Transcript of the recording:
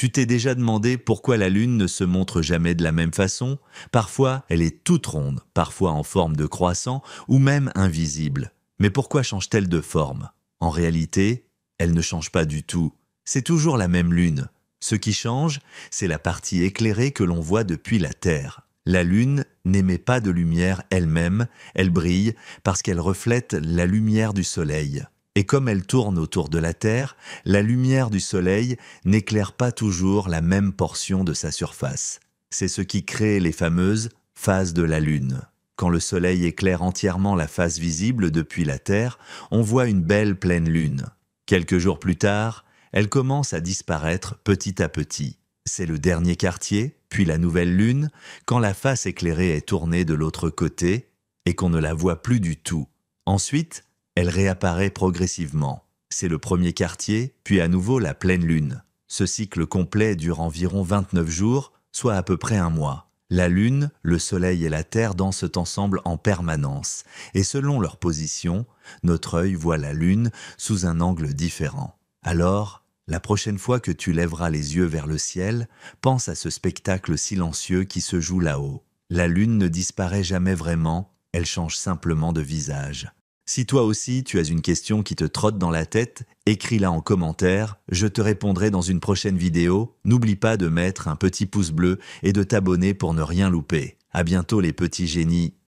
Tu t'es déjà demandé pourquoi la Lune ne se montre jamais de la même façon Parfois, elle est toute ronde, parfois en forme de croissant, ou même invisible. Mais pourquoi change-t-elle de forme En réalité, elle ne change pas du tout. C'est toujours la même Lune. Ce qui change, c'est la partie éclairée que l'on voit depuis la Terre. La Lune n'émet pas de lumière elle-même, elle brille parce qu'elle reflète la lumière du Soleil et comme elle tourne autour de la Terre, la lumière du Soleil n'éclaire pas toujours la même portion de sa surface. C'est ce qui crée les fameuses phases de la Lune. Quand le Soleil éclaire entièrement la face visible depuis la Terre, on voit une belle pleine Lune. Quelques jours plus tard, elle commence à disparaître petit à petit. C'est le dernier quartier, puis la nouvelle Lune, quand la face éclairée est tournée de l'autre côté et qu'on ne la voit plus du tout. Ensuite, elle réapparaît progressivement. C'est le premier quartier, puis à nouveau la pleine lune. Ce cycle complet dure environ 29 jours, soit à peu près un mois. La Lune, le Soleil et la Terre dansent ensemble en permanence, et selon leur position, notre œil voit la Lune sous un angle différent. Alors, la prochaine fois que tu lèveras les yeux vers le ciel, pense à ce spectacle silencieux qui se joue là-haut. La Lune ne disparaît jamais vraiment, elle change simplement de visage. Si toi aussi tu as une question qui te trotte dans la tête, écris-la en commentaire, je te répondrai dans une prochaine vidéo. N'oublie pas de mettre un petit pouce bleu et de t'abonner pour ne rien louper. À bientôt les petits génies